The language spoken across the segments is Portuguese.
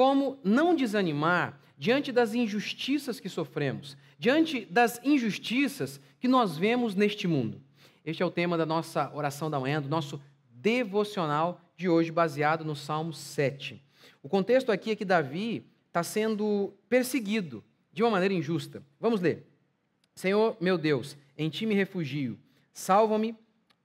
como não desanimar diante das injustiças que sofremos, diante das injustiças que nós vemos neste mundo. Este é o tema da nossa oração da manhã, do nosso devocional de hoje, baseado no Salmo 7. O contexto aqui é que Davi está sendo perseguido de uma maneira injusta. Vamos ler. Senhor meu Deus, em ti me refugio, salva-me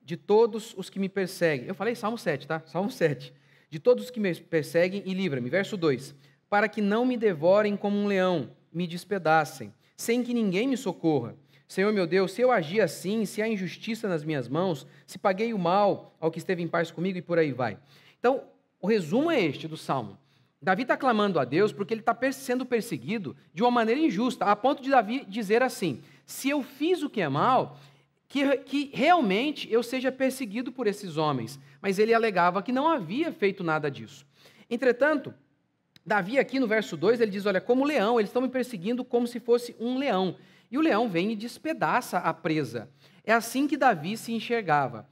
de todos os que me perseguem. Eu falei Salmo 7, tá? Salmo 7 de todos os que me perseguem e livra-me. Verso 2: Para que não me devorem como um leão, me despedacem, sem que ninguém me socorra. Senhor meu Deus, se eu agi assim, se há injustiça nas minhas mãos, se paguei o mal ao que esteve em paz comigo e por aí vai. Então, o resumo é este do salmo. Davi está clamando a Deus porque ele está sendo perseguido de uma maneira injusta, a ponto de Davi dizer assim: se eu fiz o que é mal, que, que realmente eu seja perseguido por esses homens, mas ele alegava que não havia feito nada disso. Entretanto, Davi, aqui no verso 2, ele diz: Olha, como leão, eles estão me perseguindo como se fosse um leão. E o leão vem e despedaça a presa. É assim que Davi se enxergava.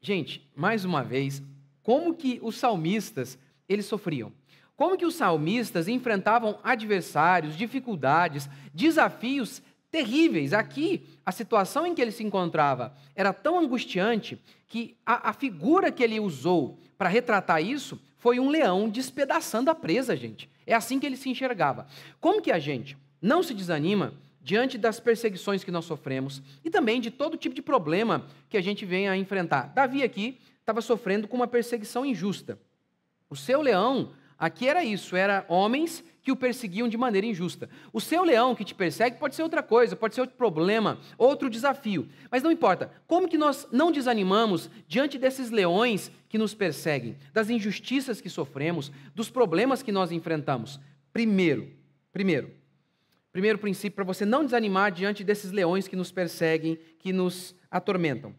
Gente, mais uma vez, como que os salmistas eles sofriam? Como que os salmistas enfrentavam adversários, dificuldades, desafios terríveis. Aqui, a situação em que ele se encontrava era tão angustiante que a, a figura que ele usou para retratar isso foi um leão despedaçando a presa, gente. É assim que ele se enxergava. Como que a gente não se desanima diante das perseguições que nós sofremos e também de todo tipo de problema que a gente vem a enfrentar? Davi aqui estava sofrendo com uma perseguição injusta. O seu leão Aqui era isso, era homens que o perseguiam de maneira injusta. O seu leão que te persegue pode ser outra coisa, pode ser outro problema, outro desafio. Mas não importa. Como que nós não desanimamos diante desses leões que nos perseguem, das injustiças que sofremos, dos problemas que nós enfrentamos? Primeiro, primeiro, primeiro princípio para você não desanimar diante desses leões que nos perseguem, que nos atormentam.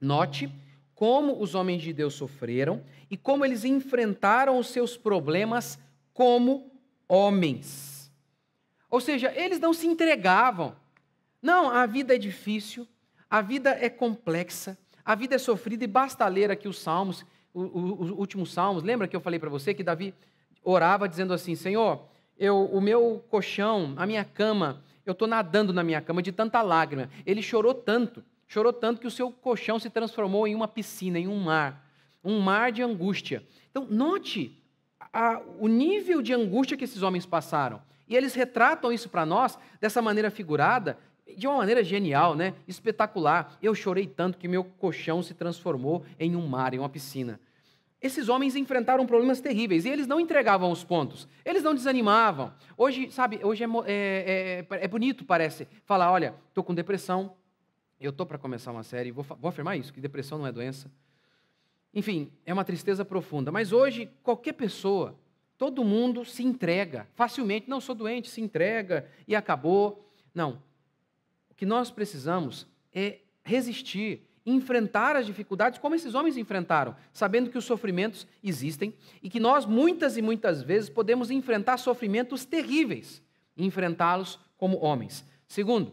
Note como os homens de Deus sofreram e como eles enfrentaram os seus problemas como homens. Ou seja, eles não se entregavam. Não, a vida é difícil, a vida é complexa, a vida é sofrida e basta ler aqui os salmos, os últimos salmos. Lembra que eu falei para você que Davi orava dizendo assim: Senhor, eu, o meu colchão, a minha cama, eu estou nadando na minha cama de tanta lágrima. Ele chorou tanto Chorou tanto que o seu colchão se transformou em uma piscina, em um mar. Um mar de angústia. Então, note a, o nível de angústia que esses homens passaram. E eles retratam isso para nós dessa maneira figurada, de uma maneira genial, né? espetacular. Eu chorei tanto que meu colchão se transformou em um mar, em uma piscina. Esses homens enfrentaram problemas terríveis e eles não entregavam os pontos, eles não desanimavam. Hoje, sabe, hoje é, é, é, é bonito, parece, falar: olha, estou com depressão, eu estou para começar uma série, vou, vou afirmar isso, que depressão não é doença. Enfim, é uma tristeza profunda. Mas hoje, qualquer pessoa, todo mundo se entrega facilmente. Não, sou doente, se entrega e acabou. Não. O que nós precisamos é resistir, enfrentar as dificuldades como esses homens enfrentaram, sabendo que os sofrimentos existem e que nós, muitas e muitas vezes, podemos enfrentar sofrimentos terríveis, enfrentá-los como homens. Segundo,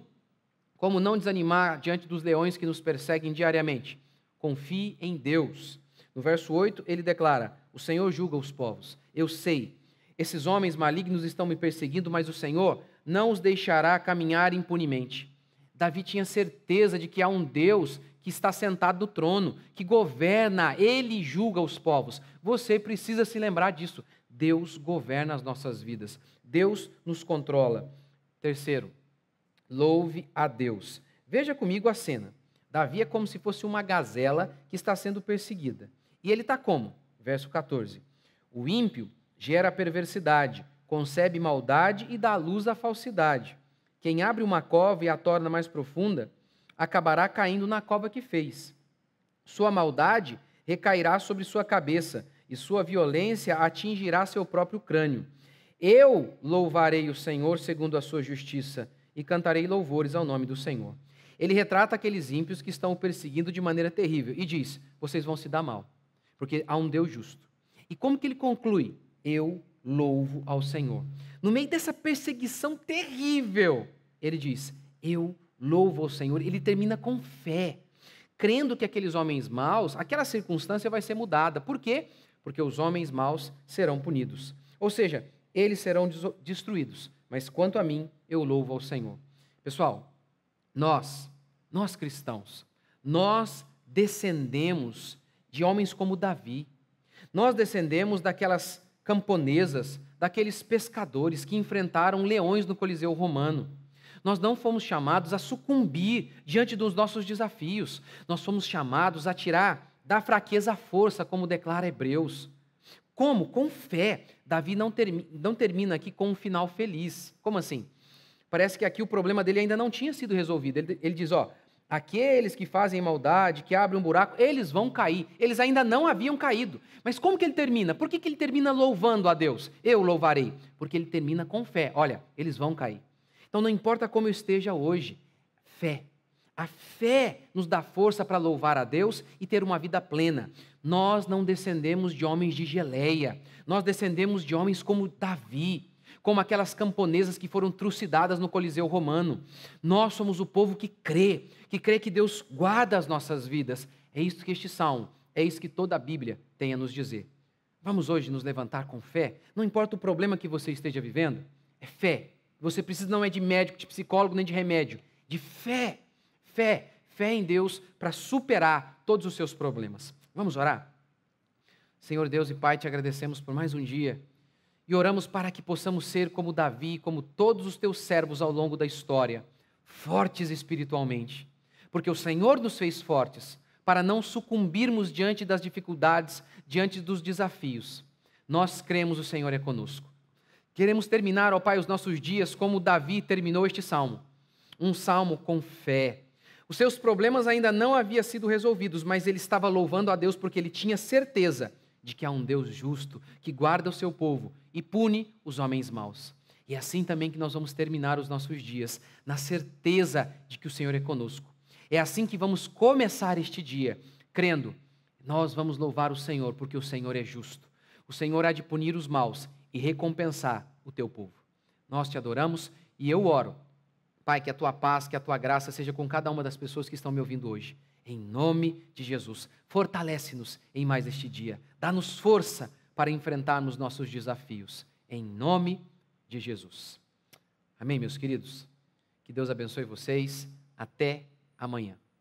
como não desanimar diante dos leões que nos perseguem diariamente? Confie em Deus. No verso 8, ele declara: O Senhor julga os povos. Eu sei. Esses homens malignos estão me perseguindo, mas o Senhor não os deixará caminhar impunemente. Davi tinha certeza de que há um Deus que está sentado no trono, que governa, ele julga os povos. Você precisa se lembrar disso. Deus governa as nossas vidas. Deus nos controla. Terceiro, louve a Deus. Veja comigo a cena. Davi é como se fosse uma gazela que está sendo perseguida. E ele está como? Verso 14. O ímpio gera perversidade, concebe maldade e dá luz à falsidade. Quem abre uma cova e a torna mais profunda, acabará caindo na cova que fez. Sua maldade recairá sobre sua cabeça e sua violência atingirá seu próprio crânio. Eu louvarei o Senhor segundo a sua justiça e cantarei louvores ao nome do Senhor. Ele retrata aqueles ímpios que estão o perseguindo de maneira terrível e diz: vocês vão se dar mal, porque há um Deus justo. E como que ele conclui? Eu louvo ao Senhor. No meio dessa perseguição terrível, ele diz: Eu louvo ao Senhor. Ele termina com fé, crendo que aqueles homens maus, aquela circunstância vai ser mudada. Por quê? Porque os homens maus serão punidos. Ou seja, eles serão destruídos mas quanto a mim, eu louvo ao Senhor. Pessoal, nós, nós cristãos, nós descendemos de homens como Davi. Nós descendemos daquelas camponesas, daqueles pescadores que enfrentaram leões no Coliseu Romano. Nós não fomos chamados a sucumbir diante dos nossos desafios. Nós fomos chamados a tirar da fraqueza a força, como declara Hebreus. Como? Com fé. Davi não, termi não termina aqui com um final feliz. Como assim? Parece que aqui o problema dele ainda não tinha sido resolvido. Ele, ele diz: ó, aqueles que fazem maldade, que abrem um buraco, eles vão cair. Eles ainda não haviam caído. Mas como que ele termina? Por que, que ele termina louvando a Deus? Eu louvarei. Porque ele termina com fé. Olha, eles vão cair. Então não importa como eu esteja hoje, fé. A fé nos dá força para louvar a Deus e ter uma vida plena. Nós não descendemos de homens de geleia, nós descendemos de homens como Davi, como aquelas camponesas que foram trucidadas no Coliseu Romano. Nós somos o povo que crê, que crê que Deus guarda as nossas vidas. É isso que este salmo, é isso que toda a Bíblia tem a nos dizer. Vamos hoje nos levantar com fé, não importa o problema que você esteja vivendo, é fé. Você precisa não é de médico, de psicólogo, nem de remédio, de fé. Fé, fé em Deus para superar todos os seus problemas. Vamos orar? Senhor Deus e Pai, te agradecemos por mais um dia e oramos para que possamos ser como Davi, como todos os teus servos ao longo da história, fortes espiritualmente, porque o Senhor nos fez fortes para não sucumbirmos diante das dificuldades, diante dos desafios. Nós cremos o Senhor é conosco. Queremos terminar, ó Pai, os nossos dias como Davi terminou este salmo. Um salmo com fé, os seus problemas ainda não haviam sido resolvidos, mas ele estava louvando a Deus porque ele tinha certeza de que há um Deus justo que guarda o seu povo e pune os homens maus. E é assim também que nós vamos terminar os nossos dias, na certeza de que o Senhor é conosco. É assim que vamos começar este dia, crendo, nós vamos louvar o Senhor, porque o Senhor é justo. O Senhor há de punir os maus e recompensar o teu povo. Nós te adoramos e eu oro Pai, que a tua paz, que a tua graça seja com cada uma das pessoas que estão me ouvindo hoje. Em nome de Jesus. Fortalece-nos em mais este dia. Dá-nos força para enfrentarmos nossos desafios. Em nome de Jesus. Amém, meus queridos? Que Deus abençoe vocês. Até amanhã.